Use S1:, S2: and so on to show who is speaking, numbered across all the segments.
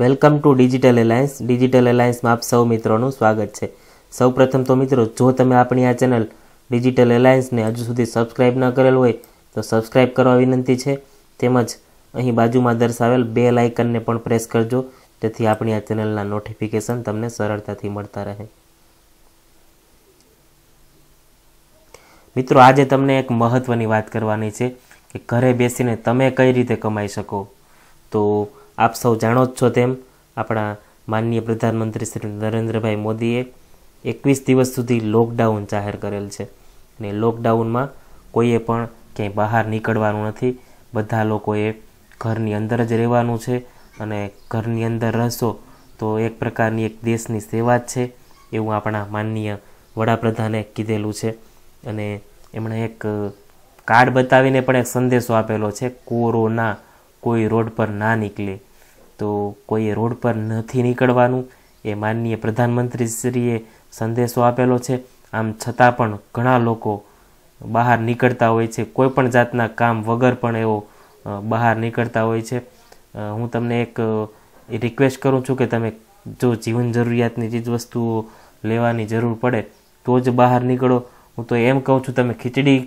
S1: welcome to digital alliance digital એલાયન્સમાં આપ સૌ મિત્રોનું સ્વાગત છે સૌ પ્રથમ તો મિત્રો જો તમે આપણી આ ચેનલ ડિજિટલ એલાયન્સને હજુ સુધી સબસ્ક્રાઇબ ન કરેલ હોય તો સબસ્ક્રાઇબ કરવા વિનંતી છે તેમજ અહીં બાજુમાં દર્શાવેલ બે લાઇકનને પણ પ્રેસ કરજો જેથી આપણી આ ચેનલના નોટિફિકેશન તમને સરળતાથી મળતા રહે મિત્રો આજે તમને એક મહત્ત્વની વાત કરવાની છે કે ઘરે બેસીને તમે કઈ રીતે કમાઈ શકો તો આપ સૌ જાણો જ છો તેમ આપણા માનનીય પ્રધાનમંત્રી શ્રી નરેન્દ્રભાઈ મોદીએ એકવીસ દિવસ સુધી લોકડાઉન જાહેર કરેલ છે અને લોકડાઉનમાં કોઈએ પણ ક્યાંય બહાર નીકળવાનું નથી બધા લોકોએ ઘરની અંદર જ રહેવાનું છે અને ઘરની અંદર રહેશો તો એક પ્રકારની એક દેશની સેવા જ છે એવું આપણા માનનીય વડાપ્રધાને કીધેલું છે અને એમણે એક કાર્ડ બતાવીને પણ એક સંદેશો આપેલો છે કોરોના કોઈ રોડ પર ના નીકળે તો કોઈએ રોડ પર નથી નીકળવાનું એ માનનીય પ્રધાનમંત્રીશ્રીએ સંદેશો આપેલો છે આમ છતાં પણ ઘણા લોકો બહાર નીકળતા હોય છે કોઈ પણ જાતના કામ વગર પણ એવો બહાર નીકળતા હોય છે હું તમને એક રિક્વેસ્ટ કરું છું કે તમે જો જીવન જરૂરિયાતની ચીજવસ્તુઓ લેવાની જરૂર પડે તો જ બહાર નીકળો હું તો એમ કહું છું તમે ખીચડી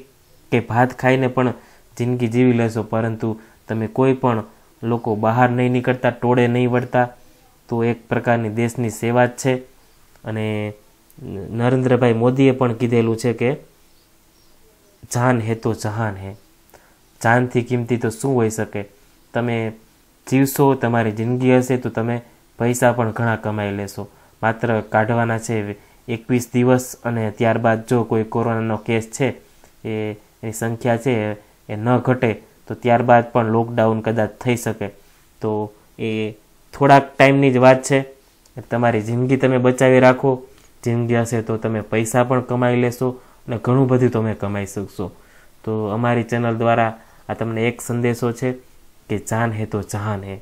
S1: કે ભાત ખાઈને પણ જિંદગી જીવી લેશો પરંતુ તમે કોઈ પણ લોકો બહાર નહીં નીકળતા ટોળે નહીં વળતા તો એક પ્રકારની દેશની સેવા જ છે અને નરેન્દ્રભાઈ મોદીએ પણ કીધેલું છે કે જાન હે તો જહાન હે જાનથી કિંમતી તો શું હોઈ શકે તમે જીવશો તમારી જિંદગી હશે તો તમે પૈસા પણ ઘણા કમાઈ લેશો માત્ર કાઢવાના છે એકવીસ દિવસ અને ત્યારબાદ જો કોઈ કોરોનાનો કેસ છે એ એની સંખ્યા છે એ ન ઘટે તો ત્યારબાદ પણ લોકડાઉન કદાચ થઈ શકે તો એ થોડાક ટાઈમની જ વાત છે તમારી જિંદગી તમે બચાવી રાખો જિંદગી હશે તો તમે પૈસા પણ કમાઈ લેશો અને ઘણું બધું તમે કમાઈ શકશો તો અમારી ચેનલ દ્વારા આ તમને એક સંદેશો છે કે જાન હે તો જહાન હે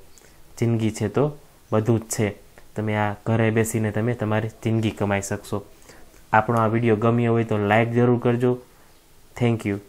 S1: જિંદગી છે તો બધું જ છે તમે આ ઘરે બેસીને તમે તમારી જિંદગી કમાઈ શકશો આપણો આ વિડીયો ગમ્યો હોય તો લાઈક જરૂર કરજો થેન્ક યુ